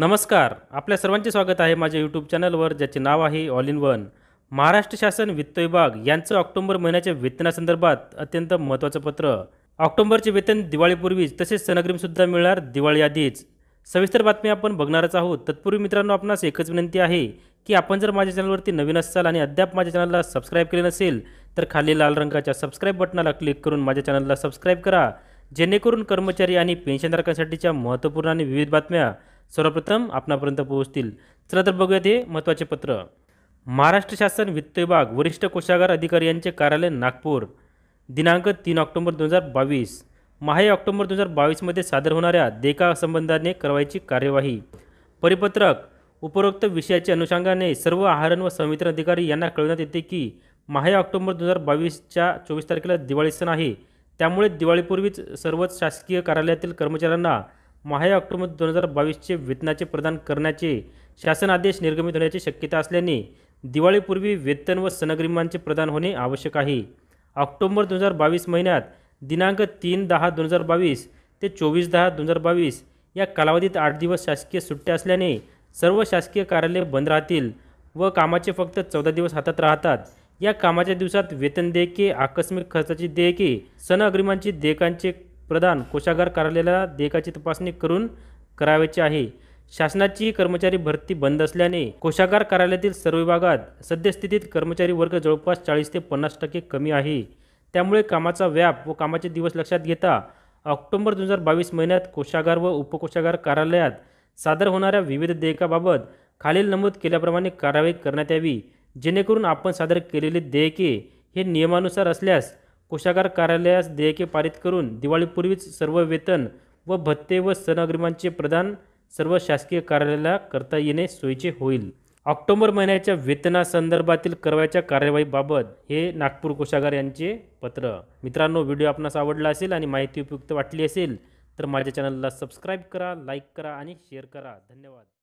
नमस्कार आपल्या सर्वांचे स्वागत आहे माझ्या यूट्यूब चॅनलवर ज्याचे नाव आहे ऑल इन वन महाराष्ट्र शासन वित्त विभाग यांचं ऑक्टोबर महिन्याच्या वेतनासंदर्भात अत्यंत महत्त्वाचं पत्र ऑक्टोबरचे वेतन दिवाळीपूर्वीच तसेच सनग्रीमसुद्धा मिळणार दिवाळी आधीच सविस्तर बातमी आपण बघणारच आहोत तत्पूर्वी मित्रांनो आपणास एकच विनंती आहे की आपण जर माझ्या चॅनलवरती नवीन असाल आणि अद्याप माझ्या चॅनलला सबस्क्राईब केले नसेल तर खाली लाल रंगाच्या सबस्क्राईब बटनाला क्लिक करून माझ्या चॅनलला सबस्क्राईब करा जेणेकरून कर्मचारी आणि पेन्शनधारकांसाठीच्या महत्त्वपूर्ण आणि विविध बातम्या सर्वप्रथम आपणापर्यंत पोहोचतील चला तर बघूया ते महत्त्वाचे पत्र महाराष्ट्र शासन वित्त विभाग वरिष्ठ कोषागार अधिकारी यांचे कार्यालय नागपूर दिनांक तीन ऑक्टोबर दोन हजार बावीस महा ऑक्टोबर दोन हजार बावीसमध्ये सादर होणाऱ्या देका संबंधाने करायची कार्यवाही परिपत्रक उपरोक्त विषयाच्या अनुषंगाने सर्व आहारण व संवितरण अधिकारी यांना कळवण्यात येते की महा ऑक्टोबर दोन हजार बावीसच्या चोवीस तारखेला दिवाळी सण आहे त्यामुळे दिवाळीपूर्वीच सर्वच शासकीय कार्यालयातील कर्मचाऱ्यांना महा ऑक्टोबर दोन हजार बावीसचे वेतनाचे प्रदान करण्याचे शासन आदेश निर्गमित होण्याची शक्यता असल्याने दिवाळीपूर्वी वेतन व सनग्रिमांचे प्रदान होणे आवश्यक आहे ऑक्टोबर दोन हजार बावीस महिन्यात दिनांक तीन दहा दोन हजार बावीस ते चोवीस दहा दोन हजार बावीस या कालावधीत आठ दिवस शासकीय सुट्ट्या असल्याने सर्व शासकीय कार्यालये बंद राहतील व कामाचे फक्त चौदा दिवस हातात राहतात या कामाच्या दिवसात वेतन देयके आकस्मिक खर्चाची देयके सण अग्रिमांची देयकांचे प्रदान कोषागार कार्यालयाला देयकाची तपासणी करून करावयाची आहे शासनाची कर्मचारी भरती बंद असल्याने कोषागार कार्यालयातील सर्व विभागात सद्यस्थितीत कर्मचारी वर्ग जवळपास चाळीस ते पन्नास टक्के कमी आहे त्यामुळे कामाचा व्याप व कामाचे दिवस लक्षात घेता ऑक्टोबर दोन हजार बावीस महिन्यात कोषागार व उपकोषागार कार्यालयात सादर होणाऱ्या विविध देयकाबाबत खालील नमूद केल्याप्रमाणे कारवाई करण्यात यावी जेणेकरून आपण सादर केलेले देयके हे नियमानुसार असल्यास कोषागार कार्यालयास देयके पारित करून दिवाळीपूर्वीच सर्व वेतन व भत्ते व सणअग्रिमांचे प्रदान सर्व शासकीय कार्यालयाला करता येणे सोयीचे होईल ऑक्टोबर महिन्याच्या वेतनासंदर्भातील करावयाच्या कार्यवाहीबाबत हे नागपूर कोशागार यांचे पत्र मित्रांनो व्हिडिओ आपणास आवडला असेल आणि माहिती उपयुक्त वाटली असेल तर माझ्या चॅनलला सबस्क्राईब करा लाईक करा आणि शेअर करा धन्यवाद